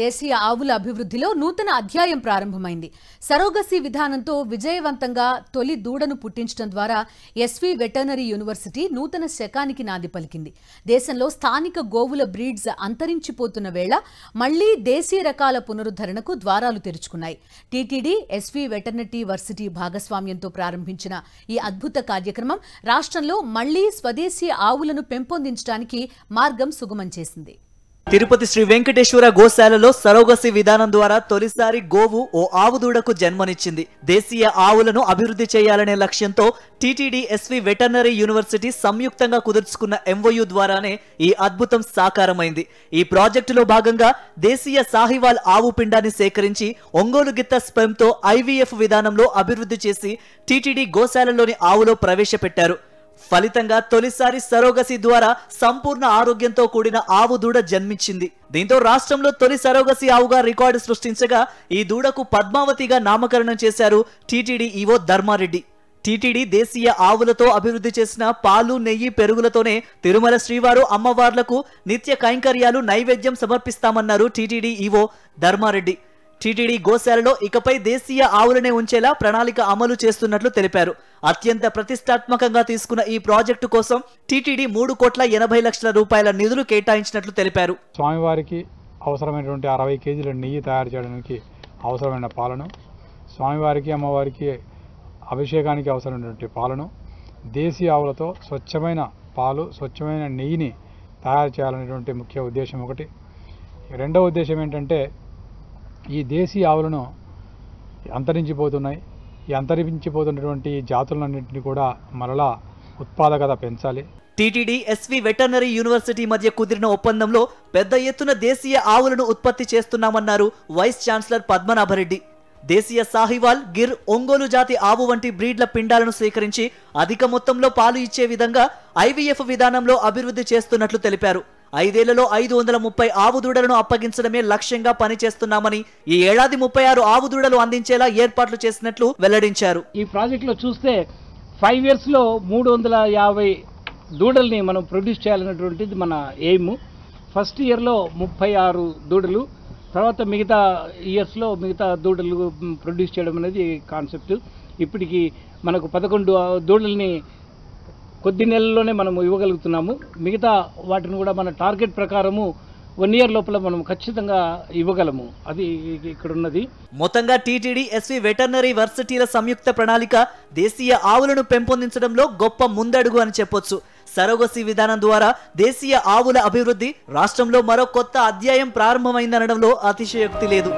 దేశీయ ఆవుల అభివృద్ధిలో నూతన అధ్యాయం ప్రారంభమైంది సరోగసీ విధానంతో విజయవంతంగా తొలి దూడను పుట్టించడం ద్వారా ఎస్వి వెటర్నరీ యూనివర్సిటీ నూతన శకానికి నాంది పలికింది దేశంలో స్థానిక గోవుల బ్రీడ్స్ అంతరించిపోతున్న వేళ మళ్లీ దేశీయ రకాల పునరుద్ధరణకు ద్వారాలు తెరుచుకున్నాయి టీటీడీ ఎస్వి వెటర్నటీ వర్సిటీ భాగస్వామ్యంతో ప్రారంభించిన ఈ అద్భుత కార్యక్రమం రాష్ట్రంలో మళ్లీ స్వదేశీ ఆవులను పెంపొందించడానికి మార్గం సుగమం చేసింది తిరుపతి శ్రీ వెంకటేశ్వర గోశాలలో సరోగసి విధానం ద్వారా తొలిసారి గోవు ఓ ఆవుదూడకు జన్మనిచ్చింది దేశీయ ఆవులను అభివృద్ధి చేయాలనే లక్ష్యంతో టీటీడీ ఎస్వి వెటర్నరీ యూనివర్సిటీ సంయుక్తంగా కుదుర్చుకున్న ఎంఓయు ద్వారానే ఈ అద్భుతం సాకారమైంది ఈ ప్రాజెక్టులో భాగంగా దేశీయ సాహివాల్ ఆవు పిండాన్ని సేకరించి ఒంగోలు గిత్త స్పెమ్తో ఐవీఎఫ్ విధానంలో అభివృద్ధి చేసి టిటిడి గోశాలలోని ఆవులో ప్రవేశపెట్టారు ఫలితంగా తొలిసారి సరోగసి ద్వారా సంపూర్ణ ఆరోగ్యంతో కూడిన ఆవు దూడ జన్మించింది దీంతో రాష్ట్రంలో తొలి సరోగసి ఆవుగా రికార్డు సృష్టించగా ఈ దూడకు పద్మావతిగా నామకరణం చేశారు టీటీడీ ఈవో ధర్మారెడ్డి టీటీడీ దేశీయ ఆవులతో అభివృద్ధి చేసిన పాలు నెయ్యి పెరుగులతోనే తిరుమల శ్రీవారు అమ్మవార్లకు నిత్య కైంకర్యాలు నైవేద్యం సమర్పిస్తామన్నారు టీటీడీ ఈవో ధర్మారెడ్డి టీటీడీ గోశాలలో ఇకపై దేశీయ ఆవులనే ఉంచేలా ప్రణాళిక అమలు చేస్తున్నట్లు తెలిపారు అత్యంత ప్రతిష్టాత్మకంగా తీసుకున్న ఈ ప్రాజెక్టు కోసం టీటీడీ మూడు కోట్ల ఎనభై లక్షల రూపాయల నిధులు కేటాయించినట్లు తెలిపారు స్వామివారికి అవసరమైనటువంటి అరవై కేజీల నెయ్యి తయారు చేయడానికి అవసరమైన పాలను స్వామివారికి అమ్మవారికి అభిషేకానికి అవసరమైనటువంటి పాలను దేశీయ ఆవులతో స్వచ్ఛమైన పాలు స్వచ్ఛమైన నెయ్యిని తయారు చేయాలనేటువంటి ముఖ్య ఉద్దేశం ఒకటి రెండవ ఉద్దేశం ఏంటంటే ఈ దేశీ ఆవులను అంతరించిపోతున్నాయి ఈ అంతరించిపోతున్నటువంటి జాతులన్నింటినీ కూడా మరలా ఉత్పాదకత పెంచాలి టీటీడీ ఎస్వి వెటర్నరీ యూనివర్సిటీ మధ్య కుదిరిన ఒప్పందంలో పెద్ద ఎత్తున దేశీయ ఆవులను ఉత్పత్తి చేస్తున్నామన్నారు వైస్ ఛాన్సలర్ పద్మనాభరెడ్డి దేశీయ సాహివాల్ గిర్ ఒంగోలు జాతి ఆవు వంటి బ్రీడ్ల పిండాలను సేకరించి అధిక మొత్తంలో పాలు ఇచ్చే విధంగా ఐవీఎఫ్ విధానంలో అభివృద్ధి చేస్తున్నట్లు తెలిపారు ఐదేళ్లలో ఐదు వందల ముప్పై ఆవు దూడలను అప్పగించడమే లక్ష్యంగా పనిచేస్తున్నామని ఈ ఏడాది ముప్పై ఆరు ఆవు దూడలు అందించేలా ఏర్పాట్లు చేసినట్లు వెల్లడించారు ఈ లో చూస్తే ఫైవ్ ఇయర్స్లో మూడు వందల యాభై దూడల్ని మనం ప్రొడ్యూస్ చేయాలన్నటువంటిది మన ఎయిమ్ ఫస్ట్ ఇయర్లో ముప్పై ఆరు దూడలు తర్వాత మిగతా ఇయర్స్లో మిగతా దూడలు ప్రొడ్యూస్ చేయడం అనేది కాన్సెప్ట్ ఇప్పటికీ మనకు పదకొండు దూడల్ని కొద్ది నెలల్లోనే మనం ఇవ్వగలుగుతున్నాము మిగతా వాటిని కూడా మన టార్గెట్ ప్రకారము వన్ ఇయర్ లోపల మనం ఖచ్చితంగా ఇవ్వగలము అది ఇక్కడ ఉన్నది మొత్తంగా టీటీడీ ఎస్వి వెటర్నరీ వర్సిటీల సంయుక్త ప్రణాళిక దేశీయ ఆవులను పెంపొందించడంలో గొప్ప ముందడుగు అని చెప్పొచ్చు సరోగసి విధానం ద్వారా దేశీయ ఆవుల అభివృద్ధి రాష్ట్రంలో మరో కొత్త అధ్యాయం ప్రారంభమైందనడంలో అతిశయోక్తి లేదు